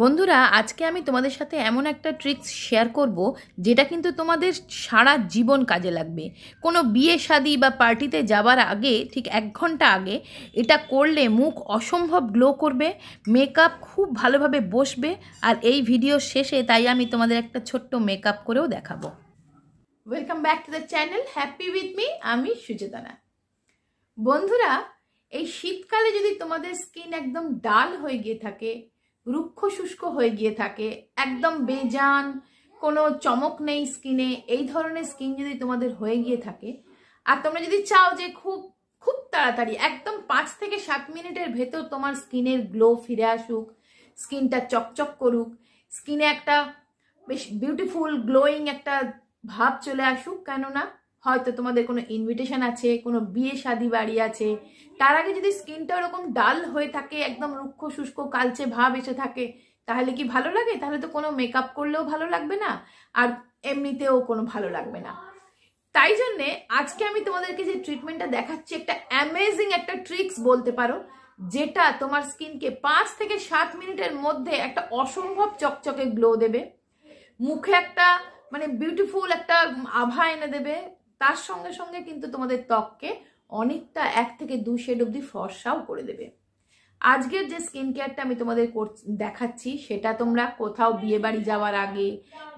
বন্ধুরা আজকে আমি তোমাদের সাথে এমন একটা ট্রিক্স শেয়ার করব যেটা কিন্তু তোমাদের সারা জীবন কাজে লাগবে কোনো বিয়ে শাদি বা পার্টিতে যাবার আগে ঠিক এক ঘন্টা আগে এটা করলে মুখ অসম্ভব গ্লো করবে মেকআপ খুব ভালোভাবে বসবে আর এই ভিডিও শেষে তাই আমি তোমাদের একটা ছোট্ট মেকআপ করেও দেখাবো welcome back to the channel happy with me আমি সুচেতনা বন্ধুরা এই শীতকালে যদি তোমাদের স্কিন একদম ডাল হয়ে গিয়ে থাকে রুক্ষ শুষ্ক হয়ে গিয়ে থাকে একদম বেজান কোনো চমক নেই স্কিনে এই ধরনের স্কিন যদি তোমাদের হয়ে গিয়ে থাকে আর তোমরা যদি চাও যে খুব খুব তাড়াতাড়ি একদম পাঁচ থেকে সাত মিনিটের ভেতর তোমার স্কিনের গ্লো ফিরে আসুক স্কিনটা চকচক করুক স্কিনে একটা বেশ বিউটিফুল গ্লোয়িং একটা ভাব চলে আসুক কেননা হয়তো তোমাদের কোনো ইনভিটেশন আছে কোনো বিয়ে শাদি বাড়ি আছে তার আগে যদি স্কিনটা ওরকম ডাল হয়ে থাকে একদম রুক্ষ শুষ্ক কালচে ভাব এসে থাকে তাহলে কি ভালো লাগে তাহলে তো কোনো মেকআপ করলেও ভালো লাগবে না আর এমনিতেও কোনো ভালো লাগবে না তাই জন্যে আজকে আমি তোমাদেরকে যে ট্রিটমেন্টটা দেখাচ্ছি একটা অ্যামেজিং একটা ট্রিক্স বলতে পারো যেটা তোমার স্কিনকে পাঁচ থেকে সাত মিনিটের মধ্যে একটা অসম্ভব চকচকে গ্লো দেবে মুখে একটা মানে বিউটিফুল একটা আভা এনে দেবে তার সঙ্গে সঙ্গে কিন্তু তোমাদের ত্বককে অনেকটা এক থেকে দু শেড অবধি ফর্সাও করে দেবে আজকের যে স্কিন কেয়ারটা আমি তোমাদের দেখাচ্ছি সেটা তোমরা কোথাও বিয়ে বাড়ি যাওয়ার আগে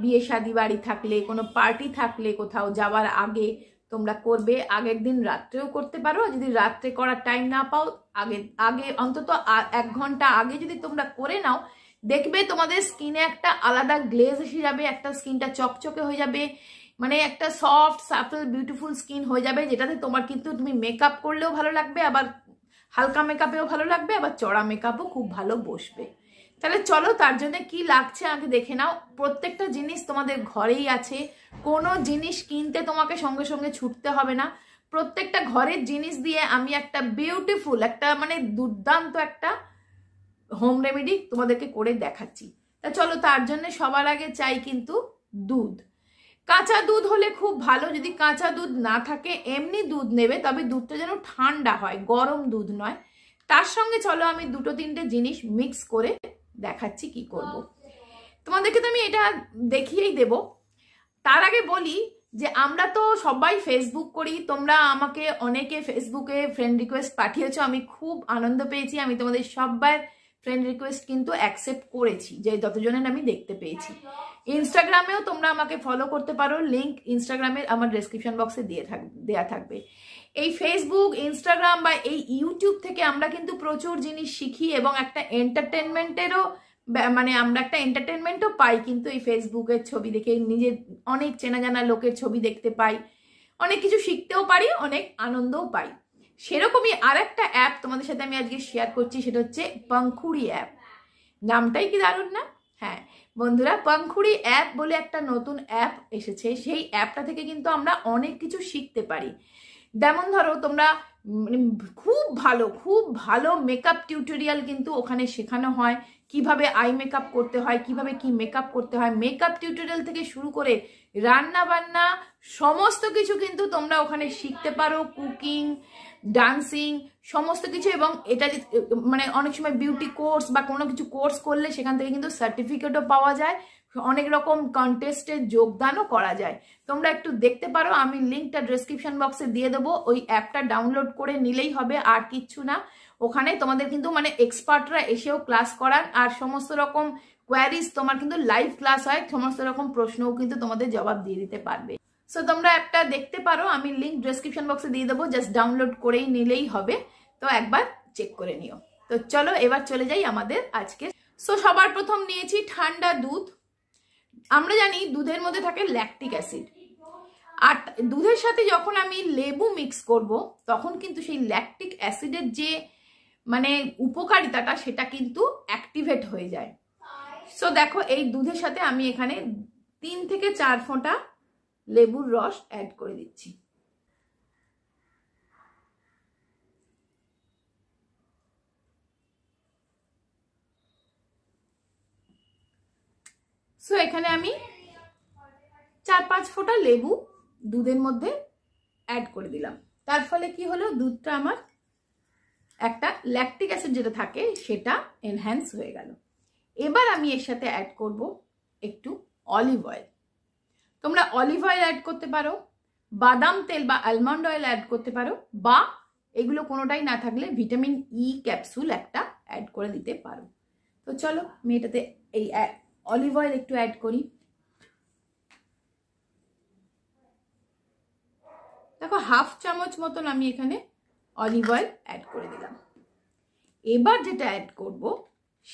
বিয়ে শাদি বাড়ি থাকলে কোনো পার্টি থাকলে কোথাও যাওয়ার আগে তোমরা করবে আগের দিন রাত্রেও করতে পারো যদি রাত্রে করার টাইম না পাও আগে আগে অন্তত এক ঘন্টা আগে যদি তোমরা করে নাও দেখবে তোমাদের স্কিনে একটা আলাদা গ্লেজ এসে যাবে একটা স্কিনটা চকচকে হয়ে যাবে মানে একটা সফট সাফল বিউটিফুল স্কিন হয়ে যাবে যেটাতে তোমার কিন্তু তুমি মেকআপ করলেও ভালো লাগবে আবার হালকা মেকআপেও ভালো লাগবে আবার চড়া মেকআপও খুব ভালো বসবে তাহলে চলো তার জন্য কি লাগছে আগে দেখে নাও প্রত্যেকটা জিনিস তোমাদের ঘরেই আছে কোনো জিনিস কিনতে তোমাকে সঙ্গে সঙ্গে ছুটতে হবে না প্রত্যেকটা ঘরের জিনিস দিয়ে আমি একটা বিউটিফুল একটা মানে দুর্দান্ত একটা হোম রেমেডি তোমাদেরকে করে দেখাচ্ছি তা চলো তার জন্য সবার আগে চাই কিন্তু দুধ কাঁচা দুধ হলে খুব ভালো যদি কাঁচা দুধ না থাকে এমনি দুধ নেবে তবে দুধটা যেন ঠান্ডা হয় গরম দুধ নয় তার সঙ্গে চলো আমি দুটো তিনটে জিনিস মিক্স করে দেখাচ্ছি কি করব। তোমাদেরকে তো আমি এটা দেখিয়েই দেব তার আগে বলি যে আমরা তো সবাই ফেসবুক করি তোমরা আমাকে অনেকে ফেসবুকে ফ্রেন্ড রিকোয়েস্ট পাঠিয়েছ আমি খুব আনন্দ পেয়েছি আমি তোমাদের সবাই ফ্রেন্ড রিকোয়েস্ট কিন্তু অ্যাকসেপ্ট করেছি যে যতজনের আমি দেখতে পেয়েছি ইনস্টাগ্রামেও তোমরা আমাকে ফলো করতে পারো লিঙ্ক ইনস্টাগ্রামের আমার ডেসক্রিপশন বক্সে দিয়ে থাক দেওয়া থাকবে এই ফেসবুক ইনস্টাগ্রাম বা এই ইউটিউব থেকে আমরা কিন্তু প্রচুর জিনিস শিখি এবং একটা এন্টারটেনমেন্টেরও মানে আমরা একটা এন্টারটেনমেন্টও পাই কিন্তু এই ফেসবুকের ছবি দেখে নিজের অনেক চেনা জানা লোকের ছবি দেখতে পাই অনেক কিছু শিখতেও পারি অনেক আনন্দও পাই সেরকমই আর একটা অ্যাপ তোমাদের সাথে আমি আজকে শেয়ার করছি সেটা হচ্ছে পাঙ্খুড়ি অ্যাপ নামটাই কি দারুণ না হ্যাঁ বন্ধুরা পাঙ্খুড়ি অ্যাপ বলে একটা নতুন অ্যাপ এসেছে সেই অ্যাপটা থেকে কিন্তু আমরা অনেক কিছু শিখতে পারি যেমন ধরো তোমরা মানে খুব ভালো খুব ভালো মেকআপ টিউটোরিয়াল কিন্তু ওখানে শেখানো হয় কিভাবে আই মেকআপ করতে হয় কিভাবে কি মেকআপ করতে হয় মেকআপ টিউটোরিয়াল থেকে শুরু করে রান্না বান্না সমস্ত কিছু কিন্তু তোমরা ওখানে শিখতে পারো কুকিং ডান্সিং সমস্ত কিছু এবং এটা মানে অনেক সময় বিউটি কোর্স বা কোনো কিছু কোর্স করলে সেখান থেকে কিন্তু সার্টিফিকেটও পাওয়া যায় অনেক রকম কন্টেস্টে যোগদানও করা যায় তোমরা একটু দেখতে পারো আমি লিঙ্কটা ডিসক্রিপশন বক্সে দিয়ে দেবো ওই অ্যাপটা ডাউনলোড করে নিলেই হবে আর কিচ্ছু না ওখানে তোমাদের কিন্তু মানে এক্সপার্টরা এসেও ক্লাস করান আর সমস্ত রকম কোয়ারিজ তোমার কিন্তু লাইভ ক্লাস হয় সমস্ত রকম প্রশ্নও কিন্তু তোমাদের জবাব দিয়ে দিতে পারবে সো তোমরা অ্যাপটা দেখতে পারো আমি লিঙ্ক ডিসক্রিপশন বক্সে দিয়ে দেবো জাস্ট ডাউনলোড করেই নিলেই হবে তো একবার চেক করে নিও তো চলো এবার চলে যাই আমাদের আজকে সো সবার প্রথম নিয়েছি ঠান্ডা দুধ আমরা জানি দুধের মধ্যে থাকে ল্যাকটিক অ্যাসিড আর দুধের সাথে যখন আমি লেবু মিক্স করব তখন কিন্তু সেই ল্যাকটিক অ্যাসিডের যে মানে উপকারিতাটা সেটা কিন্তু অ্যাক্টিভেট হয়ে যায় সো দেখো এই দুধের সাথে আমি এখানে তিন থেকে চার ফোঁটা লেবুর রস অ্যাড করে দিচ্ছি সো এখানে আমি চার পাঁচ ফোঁটা লেবু দুধের মধ্যে অ্যাড করে দিলাম তার ফলে কি হলো দুধটা আমার একটা ল্যাকটিক অ্যাসিড যেটা থাকে সেটা এনহ্যান্স হয়ে গেল এবার আমি এর সাথে অ্যাড করব একটু অলিভ অয়েল তোমরা অলিভ অয়েল অ্যাড করতে পারো বাদাম তেল বা আলমন্ড অয়েল অ্যাড করতে পারো বা এগুলো কোনোটাই না থাকলে ভিটামিন ই ক্যাপসুল একটা অ্যাড করে দিতে পারো তো চলো আমি এটাতে এই অলিভ অয়েল একটু অ্যাড করি দেখো হাফ চামচ মতন আমি এখানে অলিভ অয়েল অ্যাড করে দিলাম এবার যেটা অ্যাড করব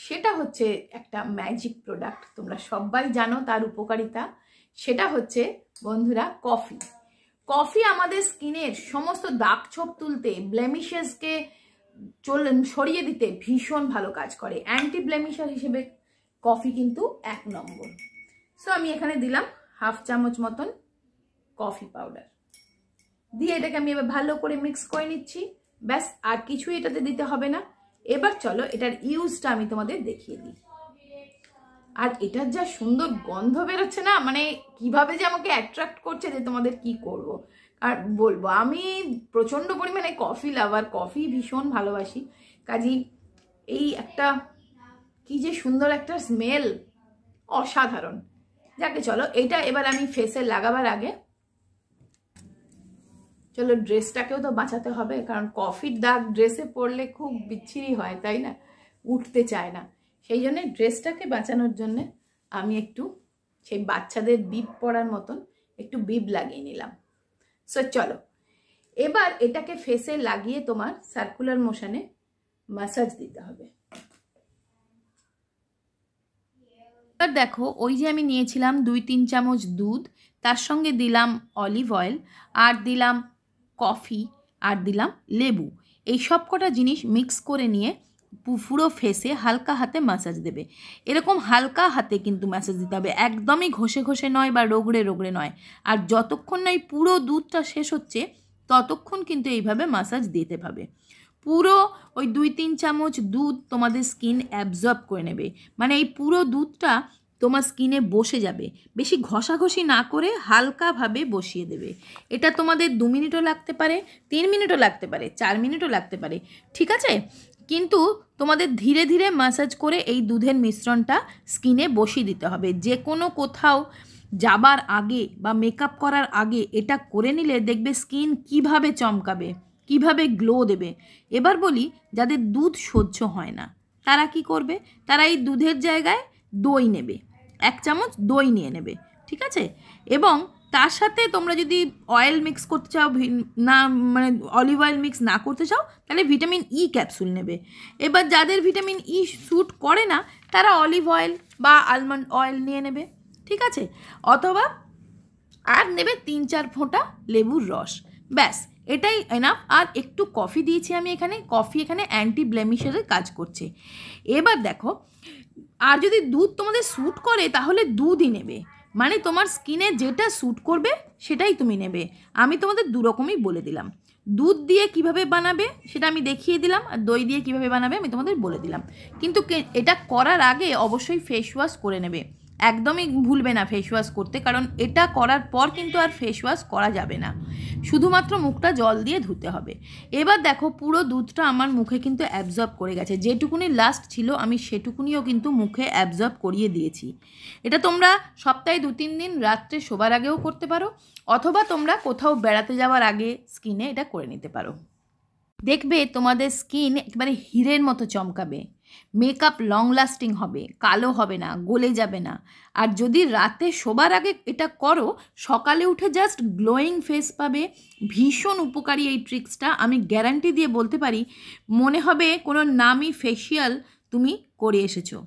সেটা হচ্ছে একটা ম্যাজিক প্রোডাক্ট তোমরা সবাই জানো তার উপকারিতা সেটা হচ্ছে বন্ধুরা কফি কফি আমাদের স্কিনের সমস্ত দাগ ছোপ তুলতে ব্লেমিশেসকে চল সরিয়ে দিতে ভীষণ ভালো কাজ করে অ্যান্টি ব্লেমিশার হিসেবে কফি কিন্তু এক নম্বর সো আমি এখানে দিলাম হাফ চামচ মতন কফি পাউডার দিয়ে এটাকে আমি এবার ভালো করে মিক্স করে নিচ্ছি ব্যাস আর কিছুই এটাতে দিতে হবে না এবার চলো এটার ইউজটা আমি তোমাদের দেখিয়ে দিই আর এটার যা সুন্দর গন্ধ বেরোচ্ছে না মানে কিভাবে যে আমাকে অ্যাট্রাক্ট করছে যে তোমাদের কি করব। আর বলবো আমি প্রচণ্ড পরিমাণে কফি লাভার কফি ভীষণ ভালোবাসি কাজেই এই একটা কি যে সুন্দর একটা স্মেল অসাধারণ যাকে চলো এটা এবার আমি ফেসে লাগাবার আগে চলো ড্রেসটাকেও তো বাঁচাতে হবে কারণ কফির দাগ ড্রেসে পরলে খুব বিচ্ছিরি হয় তাই না উঠতে চায় না সেই জন্যে ড্রেসটাকে বাঁচানোর জন্যে আমি একটু সেই বাচ্চাদের বিপ পরার মতন একটু বিপ লাগিয়ে নিলাম সো চলো এবার এটাকে ফেসে লাগিয়ে তোমার সার্কুলার মোশনে ম্যাসাজ দিতে হবে এবার দেখো ওই যে আমি নিয়েছিলাম দুই তিন চামচ দুধ তার সঙ্গে দিলাম অলিভ অয়েল আর দিলাম কফি আর দিলাম লেবু এই সব কটা জিনিস মিক্স করে নিয়ে পুরো ফেসে হালকা হাতে ম্যাসাজ দেবে এরকম হালকা হাতে কিন্তু ম্যাসাজ দিতে হবে একদমই ঘষে ঘষে নয় বা রোগড়ে রোগড়ে নয় আর যতক্ষণ না এই পুরো দুধটা শেষ হচ্ছে ততক্ষণ কিন্তু এইভাবে ম্যাসাজ দিতে হবে পুরো ওই দুই তিন চামচ দুধ তোমাদের স্কিন অ্যাবজর্ব করে নেবে মানে এই পুরো দুধটা তোমার স্কিনে বসে যাবে বেশি ঘষাঘষি না করে হালকাভাবে বসিয়ে দেবে এটা তোমাদের দু মিনিটও লাগতে পারে তিন মিনিটও লাগতে পারে চার মিনিটও লাগতে পারে ঠিক আছে কিন্তু তোমাদের ধীরে ধীরে ম্যাসাজ করে এই দুধের মিশ্রণটা স্কিনে বসিয়ে দিতে হবে যে কোনো কোথাও যাবার আগে বা মেকআপ করার আগে এটা করে নিলে দেখবে স্কিন কিভাবে চমকাবে কিভাবে গ্লো দেবে এবার বলি যাদের দুধ সহ্য হয় না তারা কি করবে তারা এই দুধের জায়গায় দই নেবে এক চামচ দই নিয়ে নেবে ঠিক আছে এবং তার সাথে তোমরা যদি অয়েল মিক্স করতে চাও না মানে অলিভ অয়েল মিক্স না করতে চাও তাহলে ভিটামিন ই ক্যাপসুল নেবে এবার যাদের ভিটামিন ই স্যুট করে না তারা অলিভ অয়েল বা আলমন্ড অয়েল নিয়ে নেবে ঠিক আছে অথবা আর নেবে তিন চার ফোঁটা লেবুর রস ব্যাস এটাই এনাফ আর একটু কফি দিয়েছি আমি এখানে কফি এখানে অ্যান্টি ব্লেমিশের কাজ করছে এবার দেখো আর যদি দুধ তোমাদের স্যুট করে তাহলে দুধই নেবে মানে তোমার স্কিনে যেটা স্যুট করবে সেটাই তুমি নেবে আমি তোমাদের দুরকমই বলে দিলাম দুধ দিয়ে কিভাবে বানাবে সেটা আমি দেখিয়ে দিলাম আর দই দিয়ে কিভাবে বানাবে আমি তোমাদের বলে দিলাম কিন্তু এটা করার আগে অবশ্যই ফেস ওয়াশ করে নেবে একদমই ভুলবে না ফেস ওয়াশ করতে কারণ এটা করার পর কিন্তু আর ফেস ওয়াশ করা যাবে না শুধুমাত্র মুখটা জল দিয়ে ধুতে হবে এবার দেখো পুরো দুধটা আমার মুখে কিন্তু অ্যাবজর্ব করে গেছে যেটুকুনি লাস্ট ছিল আমি সেটুকুনিও কিন্তু মুখে অ্যাবজর্ব করিয়ে দিয়েছি এটা তোমরা সপ্তাহে দু তিন দিন রাত্রে শোবার আগেও করতে পারো অথবা তোমরা কোথাও বেড়াতে যাওয়ার আগে স্কিনে এটা করে নিতে পারো দেখবে তোমাদের স্কিন একেবারে হিরের মতো চমকাবে মেকআপ লং লাস্টিং হবে কালো হবে না গলে যাবে না আর যদি রাতে শোবার আগে এটা করো সকালে উঠে জাস্ট গ্লোয়িং ফেস পাবে ভীষণ উপকারী এই ট্রিক্সটা আমি গ্যারান্টি দিয়ে বলতে পারি মনে হবে কোনো নামি ফেসিয়াল তুমি করে এসেছো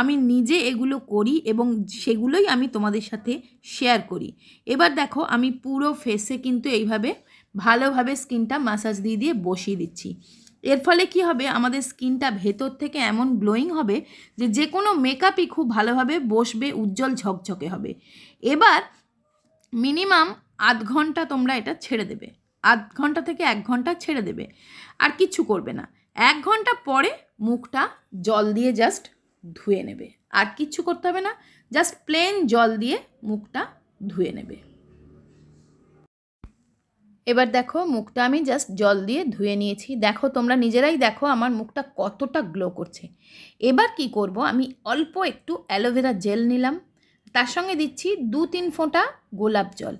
আমি নিজে এগুলো করি এবং সেগুলোই আমি তোমাদের সাথে শেয়ার করি এবার দেখো আমি পুরো ফেসে কিন্তু এইভাবে ভালোভাবে স্কিনটা মাসাজ দিয়ে দিয়ে বসিয়ে দিচ্ছি এর ফলে কি হবে আমাদের স্কিনটা ভেতর থেকে এমন গ্লোয়িং হবে যে যে কোনো মেকআপই খুব ভালোভাবে বসবে উজ্জ্বল ঝকঝকে হবে এবার মিনিমাম আধ ঘন্টা তোমরা এটা ছেড়ে দেবে আধ ঘন্টা থেকে এক ঘন্টা ছেড়ে দেবে আর কিছু করবে না এক ঘন্টা পরে মুখটা জল দিয়ে জাস্ট ধুয়ে নেবে আর কিচ্ছু করতে হবে না জাস্ট প্লেন জল দিয়ে মুখটা ধুয়ে নেবে এবার দেখো মুখটা আমি জাস্ট জল দিয়ে ধুয়ে নিয়েছি দেখো তোমরা নিজেরাই দেখো আমার মুখটা কতটা গ্লো করছে এবার কি করব আমি অল্প একটু অ্যালোভেরা জেল নিলাম তার সঙ্গে দিচ্ছি দু তিন ফোঁটা গোলাপ জল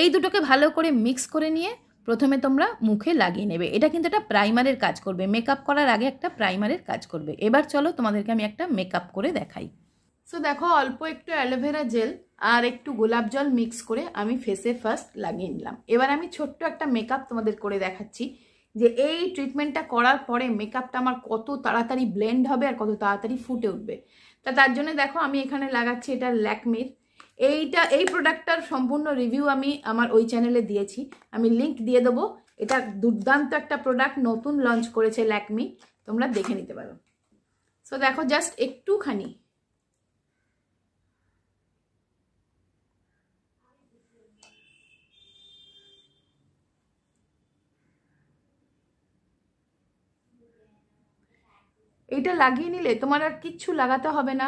এই দুটোকে ভালো করে মিক্স করে নিয়ে প্রথমে তোমরা মুখে লাগিয়ে নেবে এটা কিন্তু একটা প্রাইমারের কাজ করবে মেকআপ করার আগে একটা প্রাইমারের কাজ করবে এবার চলো তোমাদেরকে আমি একটা মেকআপ করে দেখাই সো দেখো অল্প একটু অ্যালোভেরা জেল আর একটু গোলাপ জল মিক্স করে আমি ফেসে ফার্স্ট লাগিয়ে নিলাম এবার আমি ছোট্ট একটা মেকআপ তোমাদের করে দেখাচ্ছি যে এই ট্রিটমেন্টটা করার পরে মেকআপটা আমার কত তাড়াতাড়ি ব্লেন্ড হবে আর কত তাড়াতাড়ি ফুটে উঠবে তা তার জন্য দেখো আমি এখানে লাগাচ্ছি এটা ল্যাকমির এইটা এই প্রোডাক্টটার সম্পূর্ণ রিভিউ আমি আমার ওই চ্যানেলে দিয়েছি আমি লিংক দিয়ে দেবো এটা দুর্দান্ত একটা প্রোডাক্ট নতুন লঞ্চ করেছে ল্যাকমি তোমরা দেখে নিতে পারো সো দেখো জাস্ট একটুখানি এইটা লাগিয়ে নিলে তোমার আর কিচ্ছু লাগাতে হবে না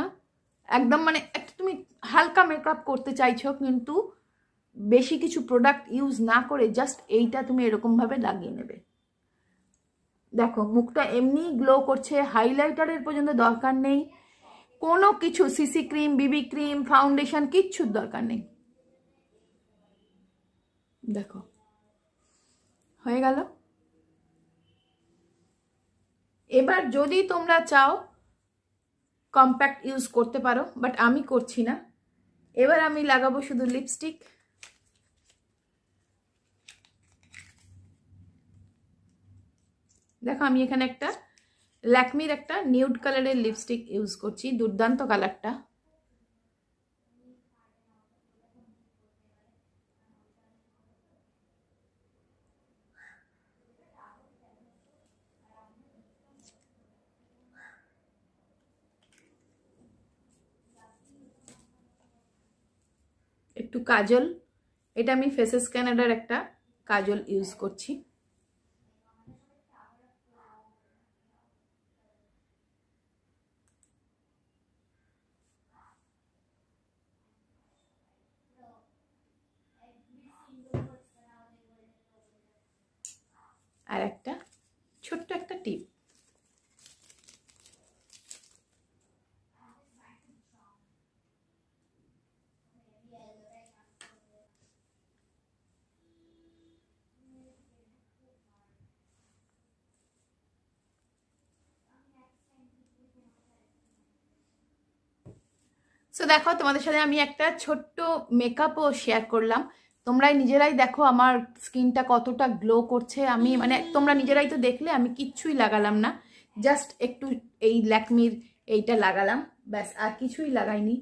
একদম মানে একটা তুমি হালকা মেকআপ করতে চাইছো কিন্তু বেশি কিছু প্রোডাক্ট ইউজ না করে জাস্ট এইটা তুমি এরকমভাবে লাগিয়ে নেবে দেখো মুখটা এমনি গ্লো করছে হাইলাইটারের পর্যন্ত দরকার নেই কোনো কিছু CC cream BB cream foundation কিচ্ছুর দরকার নেই দেখো হয়ে গেল এবার যদি তোমরা চাও কম্প্যাক্ট ইউজ করতে পারো বাট আমি করছি না এবার আমি লাগাবো শুধু লিপস্টিক দেখো আমি এখানে একটা ল্যাকমির একটা নিউড কালারের লিপস্টিক ইউজ করছি দুর্দান্ত কালারটা কাজল এটা আমি ফেস স্ক্যানারের একটা কাজল ইউজ করছি আর একটা ছোট্ট একটা টিপ সো দেখো তোমাদের সাথে আমি একটা ছোট্ট মেকআপও শেয়ার করলাম তোমরাই নিজেরাই দেখো আমার স্কিনটা কতটা গ্লো করছে আমি মানে তোমরা নিজেরাই তো দেখলে আমি কিচ্ছুই লাগালাম না জাস্ট একটু এই ল্যাকমির এইটা লাগালাম ব্যাস আর কিছুই লাগাইনি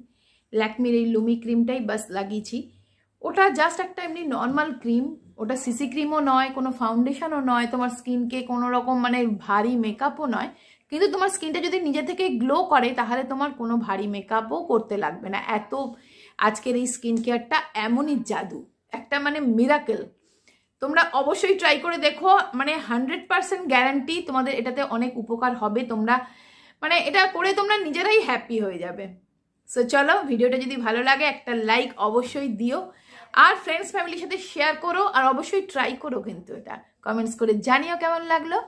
ল্যাকমির এই লুমি ক্রিমটাই বাস লাগিয়েছি ওটা জাস্ট একটা এমনি নর্মাল ক্রিম ওটা সিসি ক্রিমও নয় কোনো ফাউন্ডেশনও নয় তোমার স্কিনকে কোনো রকম মানে ভারী মেকআপও নয় কিন্তু তোমার স্কিনটা যদি নিজে থেকে গ্লো করে তাহলে তোমার কোনো ভারী মেকআপও করতে লাগবে না এত আজকের এই স্কিন কেয়ারটা এমনই জাদু একটা মানে মিরাকেল তোমরা অবশ্যই ট্রাই করে দেখো মানে হান্ড্রেড পারসেন্ট গ্যারান্টি তোমাদের এটাতে অনেক উপকার হবে তোমরা মানে এটা করে তোমরা নিজেরাই হ্যাপি হয়ে যাবে সো চলো ভিডিওটা যদি ভালো লাগে একটা লাইক অবশ্যই দিও আর ফ্রেন্ডস ফ্যামিলির সাথে শেয়ার করো আর অবশ্যই ট্রাই করো কিন্তু এটা কমেন্টস করে জানিও কেমন লাগলো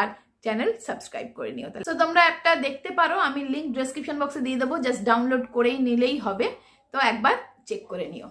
আর চ্যানেল সাবস্ক্রাইব করে নিও তাহলে তো তোমরা অ্যাপটা দেখতে পারো আমি লিঙ্ক ডিসক্রিপশন বক্সে দিয়ে দেবো জাস্ট ডাউনলোড করেই নিলেই হবে তো একবার চেক করে নিও